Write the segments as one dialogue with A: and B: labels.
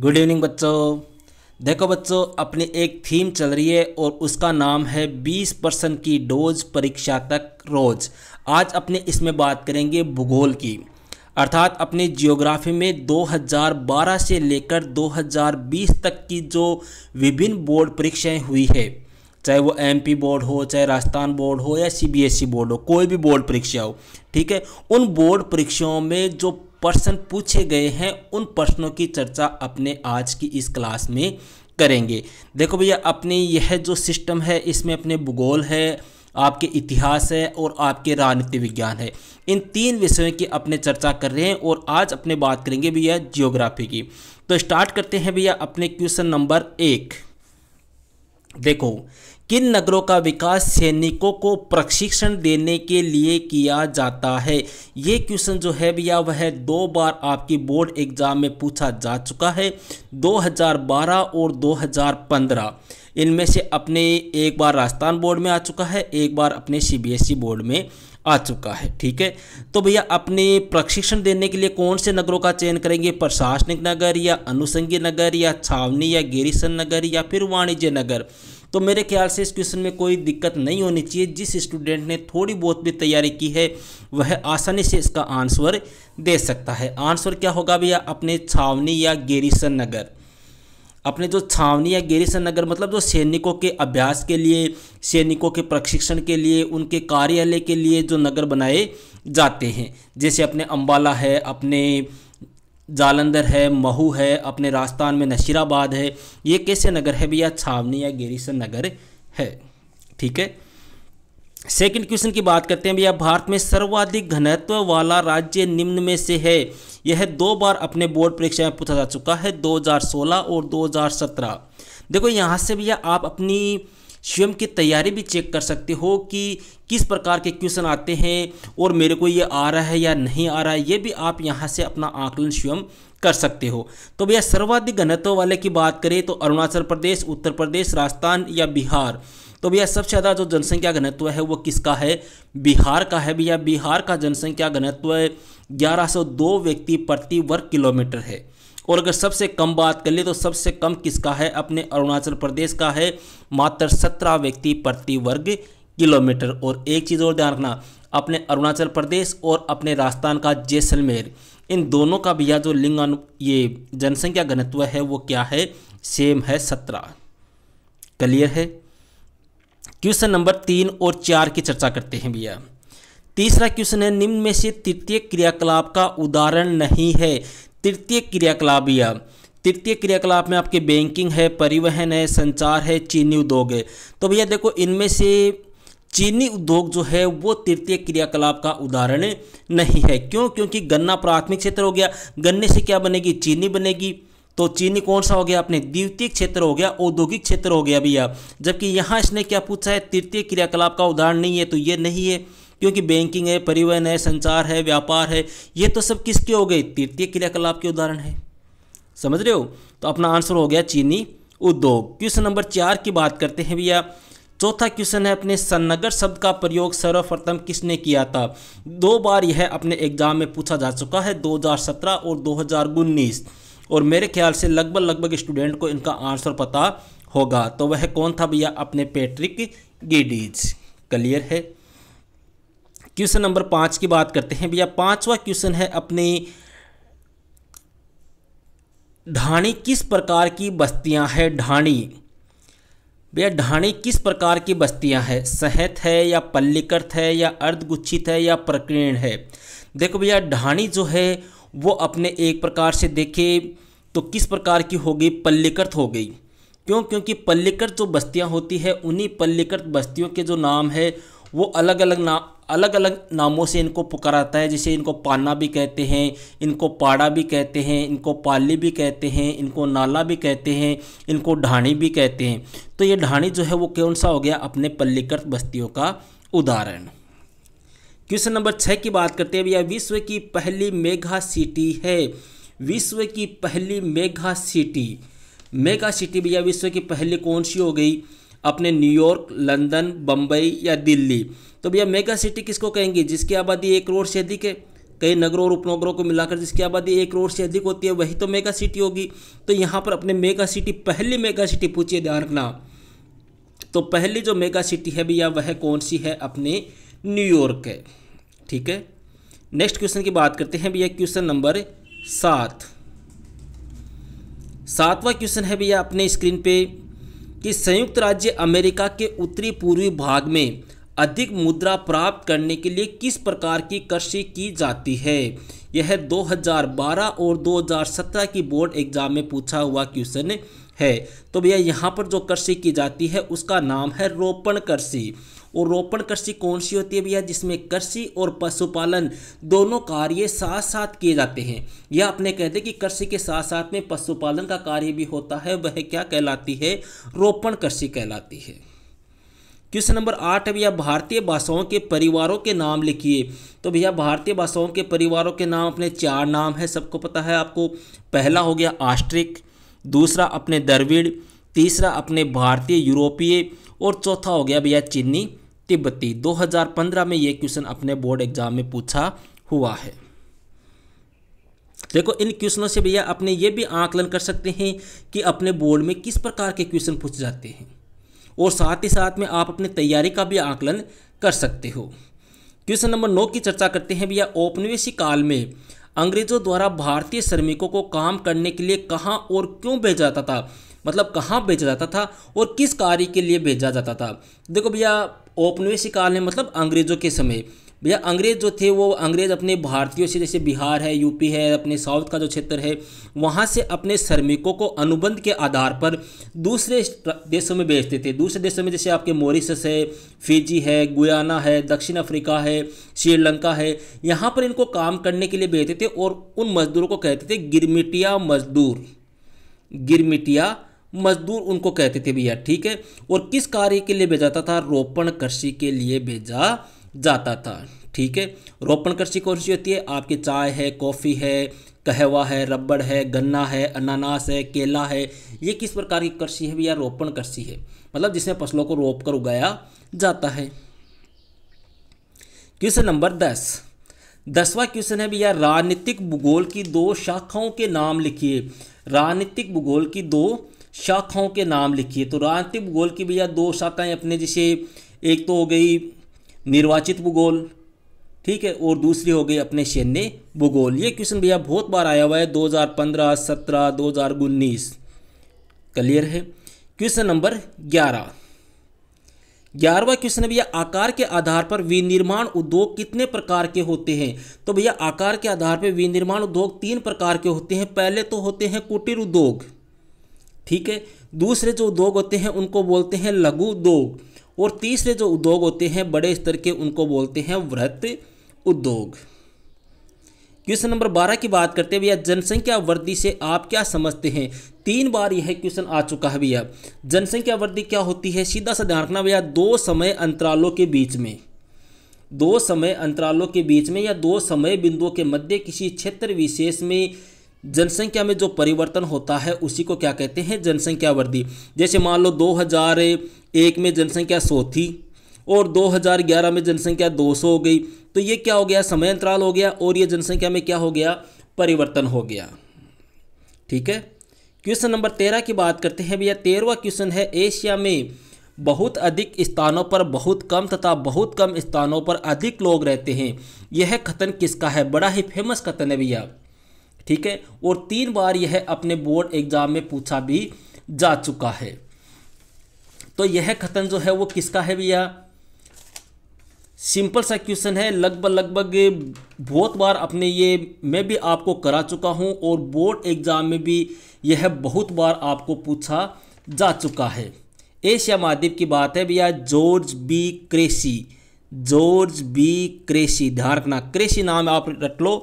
A: good evening बच्चों देखो बच्चों अपनी एक थीम चल रही है और उसका नाम है 20 परसेंट की डोज परीक्षा तक रोज आज अपने इसमें बात करेंगे भूगोल की अर्थात अपने जियोग्राफी में 2012 से लेकर 2020 तक की जो विभिन्न बोर्ड परीक्षाएं हुई है चाहे वो एमपी बोर्ड हो चाहे राजस्थान बोर्ड हो या सीबीएसई बोर्ड e हो कोई भी बोर्ड परीक्षा हो ठीक है उन बोर्ड परीक्षाओं में जो प्रश्न पूछे गए हैं उन प्रश्नों की चर्चा अपने आज की इस क्लास में करेंगे देखो भैया अपने यह जो सिस्टम है इसमें अपने भूगोल है आपके इतिहास है और आपके राजनीति विज्ञान है इन तीन विषयों की अपने चर्चा कर रहे हैं और आज अपने बात करेंगे भैया जियोग्राफी की तो स्टार्ट करते हैं भैया अपने क्वेश्चन नंबर एक देखो किन नगरों का विकास सैनिकों को प्रशिक्षण देने के लिए किया जाता है ये क्वेश्चन जो है भैया वह दो बार आपकी बोर्ड एग्जाम में पूछा जा चुका है 2012 और 2015 इनमें से अपने एक बार राजस्थान बोर्ड में आ चुका है एक बार अपने सीबीएसई बोर्ड e में आ चुका है ठीक है तो भैया अपने प्रशिक्षण देने के लिए कौन से नगरों का चयन करेंगे प्रशासनिक नगर या अनुसंगी नगर या छावनी या गिरीसन नगर या फिर वाणिज्य नगर तो मेरे ख्याल से इस क्वेश्चन में कोई दिक्कत नहीं होनी चाहिए जिस स्टूडेंट ने थोड़ी बहुत भी तैयारी की है वह आसानी से इसका आंसर दे सकता है आंसर क्या होगा भैया अपने छावनी या गेरीसन नगर अपने जो छावनी या गेरीसन नगर मतलब जो सैनिकों के अभ्यास के लिए सैनिकों के प्रशिक्षण के लिए उनके कार्यालय के लिए जो नगर बनाए जाते हैं जैसे अपने अम्बाला है अपने जालंधर है महू है अपने राजस्थान में नशीराबाद है ये कैसे नगर है भैया छावनी या गेरीसन नगर है ठीक है सेकंड क्वेश्चन की बात करते हैं भैया भारत में सर्वाधिक घनत्व वाला राज्य निम्न में से है यह दो बार अपने बोर्ड परीक्षा में पूछा जा चुका है 2016 और 2017 देखो यहाँ से भैया आप अपनी स्वयं की तैयारी भी चेक कर सकते हो कि किस प्रकार के क्वेश्चन आते हैं और मेरे को ये आ रहा है या नहीं आ रहा है ये भी आप यहाँ से अपना आकलन स्वयं कर सकते हो तो भैया सर्वाधिक घनत्व वाले की बात करें तो अरुणाचल प्रदेश उत्तर प्रदेश राजस्थान या बिहार तो भैया सबसे ज़्यादा जो जनसंख्या घनत्व है वो किसका है बिहार का है भैया बिहार का जनसंख्या घनत्व 1102 व्यक्ति प्रति वर्ग किलोमीटर है और अगर सबसे कम बात कर ले तो सबसे कम किसका है अपने अरुणाचल प्रदेश का है मात्र सत्रह व्यक्ति प्रति वर्ग किलोमीटर और एक चीज़ और ध्यान रखना अपने अरुणाचल प्रदेश और अपने राजस्थान का जैसलमेर इन दोनों का भैया जो लिंगानु ये जनसंख्या घनत्व है वो क्या है सेम है सत्रह क्लियर है क्वेश्चन नंबर तीन और चार की चर्चा करते हैं भैया तीसरा क्वेश्चन है निम्न में से तृतीय क्रियाकलाप का उदाहरण नहीं है तृतीय क्रियाकलाप या तृतीय क्रियाकलाप में आपके बैंकिंग है परिवहन है संचार है चीनी उद्योग है तो भैया देखो इनमें से चीनी उद्योग जो है वो तृतीय क्रियाकलाप का उदाहरण नहीं है क्यों क्योंकि गन्ना प्राथमिक क्षेत्र हो गया गन्ने से क्या बनेगी चीनी बनेगी तो चीनी कौन सा हो गया अपने द्वितीय क्षेत्र हो गया औद्योगिक क्षेत्र हो गया भैया जबकि यहाँ इसने क्या पूछा है तृतीय क्रियाकलाप का उदाहरण नहीं है तो ये नहीं है क्योंकि बैंकिंग है परिवहन है संचार है व्यापार है ये तो सब किसके हो गए तृतीय क्रियाकलाप के उदाहरण है समझ रहे हो तो अपना आंसर हो गया चीनी उद्योग क्वेश्चन नंबर चार की बात करते हैं भैया चौथा क्वेश्चन है अपने सन्नगर शब्द का प्रयोग सर्वप्रथम किसने किया था दो बार यह अपने एग्जाम में पूछा जा चुका है 2017 और 2019 और मेरे ख्याल से लगभग लगभग स्टूडेंट को इनका आंसर पता होगा तो वह कौन था भैया अपने पैट्रिक गिडीज क्लियर है क्वेश्चन नंबर पाँच की बात करते हैं भैया पाँचवा क्वेश्चन है अपने ढाणी किस प्रकार की बस्तियां हैं ढाणी भैया ढाणी किस प्रकार की बस्तियां हैं सहत है या पल्लिकर्थ है या अर्धगुच्छित है या प्रकीर्ण है देखो भैया ढाणी जो है वो अपने एक प्रकार से देखे तो किस प्रकार की हो गई पल्लिकर्त हो गई क्यों क्योंकि पल्लिकर्त जो बस्तियां होती है उन्हीं पल्लिकर्त बस्तियों के जो नाम है वो अलग अलग नाम अलग अलग नामों से इनको पुकाराता है जिसे इनको पाना भी कहते हैं इनको पाड़ा भी कहते हैं इनको पाली भी कहते हैं इनको नाला भी कहते हैं इनको ढाणी भी कहते हैं तो ये ढाणी जो है वो कौन सा हो गया अपने पल्लीकृत बस्तियों का उदाहरण क्वेश्चन नंबर छः की बात करते हैं भैया विश्व की पहली मेघा सिटी है विश्व की पहली मेघा सिटी मेगा सिटी भैया विश्व की पहली कौन सी हो गई अपने न्यूयॉर्क लंदन बम्बई या दिल्ली तो भैया मेगा सिटी किसको कहेंगे जिसकी आबादी एक करोड़ से अधिक है कई नगरों और उपनगरों को मिलाकर जिसकी आबादी एक करोड़ से अधिक होती है वही तो मेगा सिटी होगी तो यहाँ पर अपने मेगा सिटी पहली मेगा सिटी पूछिए ध्यान रखना तो पहली जो मेगा सिटी है भैया वह कौन सी है अपने न्यूयॉर्क है ठीक है नेक्स्ट क्वेश्चन की बात करते हैं भैया क्वेश्चन नंबर सात सातवां क्वेश्चन है भैया अपने स्क्रीन पे कि संयुक्त राज्य अमेरिका के उत्तरी पूर्वी भाग में अधिक मुद्रा प्राप्त करने के लिए किस प्रकार की कृषि की जाती है यह 2012 और 2017 की बोर्ड एग्जाम में पूछा हुआ क्वेश्चन है तो भैया यहाँ पर जो कृषि की जाती है उसका नाम है रोपण कृषि और रोपण कृषि कौन सी होती है भैया जिसमें कृषि और पशुपालन दोनों कार्य साथ साथ किए जाते हैं यह अपने कहते हैं कि कृषि के साथ साथ में पशुपालन का कार्य भी होता है वह क्या कहलाती है रोपण कृषि कहलाती है क्वेश्चन नंबर आठ है भैया भारतीय भाषाओं के परिवारों के नाम लिखिए तो भैया भारतीय भाषाओं के परिवारों के नाम अपने चार नाम है सबको पता है आपको पहला हो गया आस्ट्रिक दूसरा अपने द्रविड़ तीसरा अपने भारतीय यूरोपीय और चौथा हो गया भैया चीनी तिब्बती 2015 में ये क्वेश्चन अपने बोर्ड एग्जाम में पूछा हुआ है देखो इन क्वेश्चनों से भैया अपने ये भी आंकलन कर सकते हैं कि अपने बोर्ड में किस प्रकार के क्वेश्चन पूछे जाते हैं और साथ ही साथ में आप अपनी तैयारी का भी आंकलन कर सकते हो क्वेश्चन नंबर नौ की चर्चा करते हैं भैया औपनिवेशी काल में अंग्रेजों द्वारा भारतीय श्रमिकों को काम करने के लिए कहाँ और क्यों भेजा जाता था मतलब कहाँ भेजा जाता था और किस कार्य के लिए भेजा जाता था देखो भैया औपनिवेशिक काल में मतलब अंग्रेज़ों के समय भैया अंग्रेज़ जो थे वो अंग्रेज़ अपने भारतीयों से जैसे बिहार है यूपी है अपने साउथ का जो क्षेत्र है वहाँ से अपने श्रमिकों को अनुबंध के आधार पर दूसरे देशों में भेजते थे दूसरे देशों में जैसे आपके मॉरिशस है फिजी है गुयाना है दक्षिण अफ्रीका है श्रीलंका है यहाँ पर इनको काम करने के लिए भेजते थे और उन मजदूरों को कहते थे गिरमिटिया मजदूर गिरमिटिया मजदूर उनको कहते थे भैया ठीक है और किस कार्य के लिए भेजाता था रोपण कृषि के लिए भेजा जाता था ठीक है रोपण कृषि कौन सी होती है आपकी चाय है कॉफ़ी है कहवा है रबड़ है गन्ना है अनानास है केला है ये किस प्रकार की कृषि है भैया रोपण कृषि है मतलब जिसमें फसलों को रोप कर उगाया जाता है क्वेश्चन नंबर दस दसवा क्वेश्चन है भैया राजनीतिक भूगोल की दो शाखाओं के नाम लिखिए राजनीतिक भूगोल की दो शाखाओं के नाम लिखिए तो राजनीतिक भूगोल की भैया दो शाखाएं अपने जैसे एक तो हो गई निर्वाचित भूगोल ठीक है और दूसरी हो गई अपने सैन्य भूगोल ये क्वेश्चन भैया बहुत बार आया हुआ है 2015 17 2019 क्लियर है क्वेश्चन नंबर 11 ग्यारहवा क्वेश्चन है भैया आकार के आधार पर विनिर्माण उद्योग कितने प्रकार के होते हैं तो भैया आकार के आधार पर विनिर्माण उद्योग तीन प्रकार के होते हैं पहले तो होते हैं कुटीर उद्योग ठीक है दूसरे जो उद्योग होते हैं उनको बोलते हैं लघु उद्योग और तीसरे जो उद्योग होते हैं बड़े स्तर के उनको बोलते हैं वृहत उद्योग क्वेश्चन नंबर बारह की बात करते हैं भैया जनसंख्या वृद्धि से आप क्या समझते हैं तीन बार यह क्वेश्चन आ चुका है भैया जनसंख्या वृद्धि क्या होती है सीधा सा ध्यान रखना भैया दो समय अंतरालों के बीच में दो समय अंतरालों के बीच में या दो समय बिंदुओं के मध्य किसी क्षेत्र विशेष में जनसंख्या में जो परिवर्तन होता है उसी को क्या कहते हैं जनसंख्या वृद्धि जैसे मान लो 2001 में जनसंख्या सौ थी और 2011 में जनसंख्या 200 हो गई तो ये क्या हो गया समय अंतराल हो गया और ये जनसंख्या में क्या हो गया परिवर्तन हो गया ठीक है क्वेश्चन नंबर तेरह की बात करते हैं भैया तेरहवा क्वेश्चन है एशिया में बहुत अधिक स्थानों पर बहुत कम तथा बहुत कम स्थानों पर अधिक लोग रहते हैं यह कथन किसका है बड़ा ही फेमस कथन है भैया ठीक है और तीन बार यह अपने बोर्ड एग्जाम में पूछा भी जा चुका है तो यह कथन जो है वो किसका है भैया सिंपल सा क्वेश्चन है लगभग लगभग बहुत बार अपने ये मैं भी आपको करा चुका हूँ और बोर्ड एग्जाम में भी यह बहुत बार आपको पूछा जा चुका है एशिया महाद्वीप की बात है भैया George B Cressey George B Cressey ध्यान रखना क्रेसी नाम आप रख लो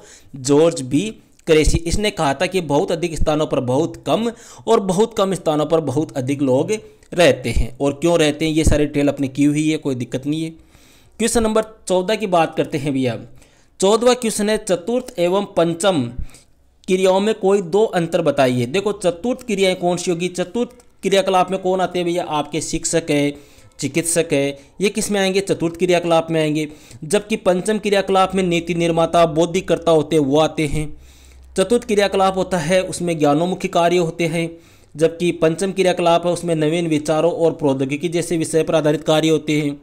A: जॉर्ज बी क्रेसी इसने कहा था कि बहुत अधिक स्थानों पर बहुत कम और बहुत कम स्थानों पर बहुत अधिक लोग रहते हैं और क्यों रहते हैं ये सारी डिटेल अपने की हुई है कोई दिक्कत नहीं है क्वेश्चन नंबर चौदह की बात करते हैं भैया चौदवा क्वेश्चन है चतुर्थ एवं पंचम क्रियाओं में कोई दो अंतर बताइए देखो चतुर्थ क्रियाएं कौन सी होगी चतुर्थ क्रियाकलाप में कौन आते हैं भैया आपके शिक्षक है चिकित्सक है ये किस में आएंगे चतुर्थ क्रियाकलाप में आएंगे जबकि पंचम क्रियाकलाप में नीति निर्माता बौद्धिकर्ता होते हैं वो आते हैं चतुर्थ क्रियाकलाप होता है उसमें ज्ञानोमुखी कार्य होते हैं जबकि पंचम क्रियाकलाप है उसमें नवीन विचारों और प्रौद्योगिकी जैसे विषय पर आधारित कार्य होते हैं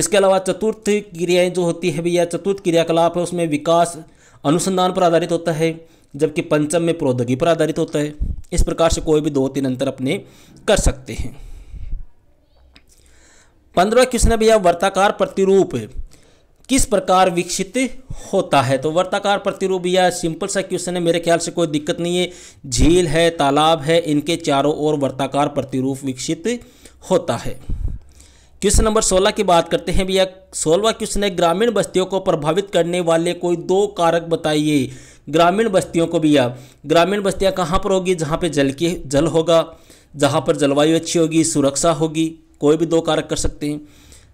A: इसके अलावा चतुर्थ क्रियाएं जो होती है भैया चतुर्थ क्रियाकलाप है उसमें विकास अनुसंधान पर आधारित होता है जबकि पंचम में प्रौद्योगिकी पर आधारित होता है इस प्रकार से कोई भी दो तीन अंतर अपने कर सकते हैं पंद्रह क्वेश्चन है भैया वर्ताकार प्रतिरूप किस प्रकार विकसित होता है तो वर्ताकार प्रतिरूप या सिंपल सा क्वेश्चन है मेरे ख्याल से कोई दिक्कत नहीं है झील है तालाब है इनके चारों ओर वर्ताकार प्रतिरूप विकसित होता है क्वेश्चन नंबर सोलह की बात करते हैं भैया सोलवा क्वेश्चन है ग्रामीण बस्तियों को प्रभावित करने वाले कोई दो कारक बताइए ग्रामीण बस्तियों को भैया ग्रामीण बस्तियाँ कहाँ पर होगी जहाँ पर जल की जल होगा जहाँ पर जलवायु अच्छी होगी सुरक्षा होगी कोई भी दो कारक कर सकते हैं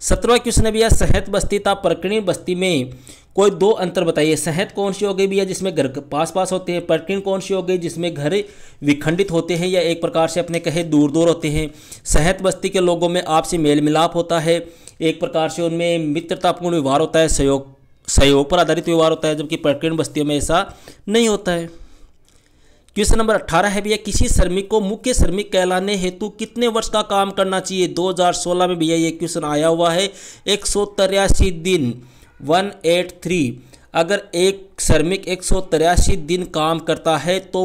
A: सत्रहवा क्वेश्चन है भैया सहत बस्ती था प्रकृण बस्ती में कोई दो अंतर बताइए सहत कौन सी हो गई भैया जिसमें घर पास पास होते हैं प्रकृण कौन सी हो गई जिसमें घर विखंडित होते हैं या एक प्रकार से अपने कहे दूर दूर होते हैं सहत बस्ती के लोगों में आपसे मेल मिलाप होता है एक प्रकार से उनमें मित्रतापूर्ण व्यवहार होता है सहयोग सहयोग पर आधारित व्यवहार होता है जबकि प्रकृण बस्तियों में ऐसा नहीं होता है क्वेश्चन नंबर अट्ठारह है भैया किसी श्रमिक को मुख्य श्रमिक कहलाने हेतु कितने वर्ष का काम करना चाहिए 2016 में भैया ये क्वेश्चन आया हुआ है एक सौ तिरासी दिन वन एट थ्री अगर एक श्रमिक एक सौ तिरासी दिन काम करता है तो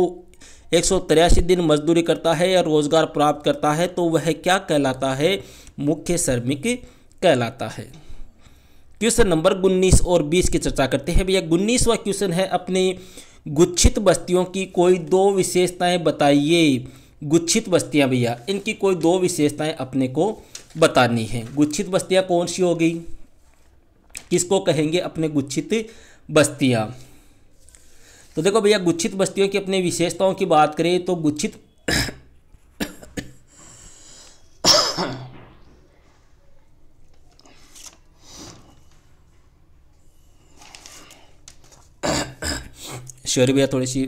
A: एक सौ तिरासी दिन मजदूरी करता है या रोजगार प्राप्त करता है तो वह क्या कहलाता है मुख्य श्रमिक कहलाता है क्वेश्चन नंबर उन्नीस और बीस की चर्चा करते हैं भैया उन्नीसवा क्वेश्चन है अपने गुच्छित बस्तियों की कोई दो विशेषताएं बताइए गुच्छित बस्तियां भैया इनकी कोई दो विशेषताएं अपने को बतानी है गुच्छित बस्तियां कौन सी हो गई किसको कहेंगे अपने गुच्छित बस्तियां तो देखो भैया गुच्छित बस्तियों की अपने विशेषताओं की बात करें तो गुच्छित श्योरी भैया थोड़ी सी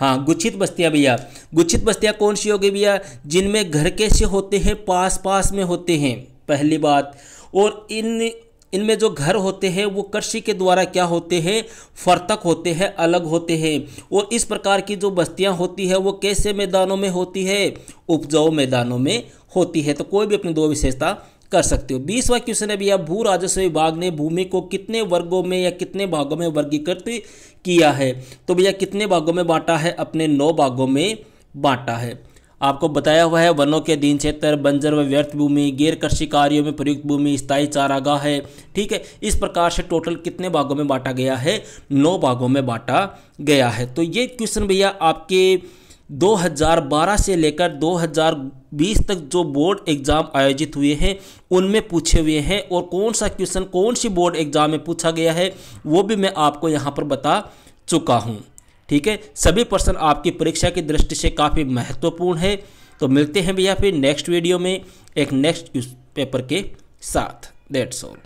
A: हाँ गुच्छित बस्तियाँ भैया गुच्छित बस्तियाँ कौन सी होगी भैया जिनमें घर कैसे होते हैं पास पास में होते हैं पहली बात और इन इनमें जो घर होते हैं वो कृषि के द्वारा क्या होते हैं फर्तक होते हैं अलग होते हैं और इस प्रकार की जो बस्तियां होती है वो कैसे मैदानों में होती है उपजाऊ मैदानों में होती है तो कोई भी अपनी दो विशेषता कर सकते हो बीसवा क्वेश्चन है भैया भू राजस्व विभाग ने भूमि को कितने वर्गों में या कितने भागों में वर्गीकृत किया है तो भैया कितने भागों में बांटा है अपने नौ भागों में बांटा है आपको बताया हुआ है वनों के अधीन क्षेत्र बंजर व व्यर्थ भूमि गैर कृषि कार्यों में प्रयुक्त भूमि स्थायी चारागाह है ठीक है इस प्रकार से टोटल कितने भागों में बांटा गया है नौ भागों में बांटा गया है तो ये क्वेश्चन भैया आपके 2012 से लेकर 2020 तक जो बोर्ड एग्ज़ाम आयोजित हुए हैं उनमें पूछे हुए हैं और कौन सा क्वेश्चन कौन सी बोर्ड एग्ज़ाम में पूछा गया है वो भी मैं आपको यहाँ पर बता चुका हूँ ठीक है सभी प्रश्न आपकी परीक्षा की दृष्टि से काफ़ी महत्वपूर्ण है तो मिलते हैं भैया फिर नेक्स्ट वीडियो में एक नेक्स्ट पेपर के साथ दैट्स ऑल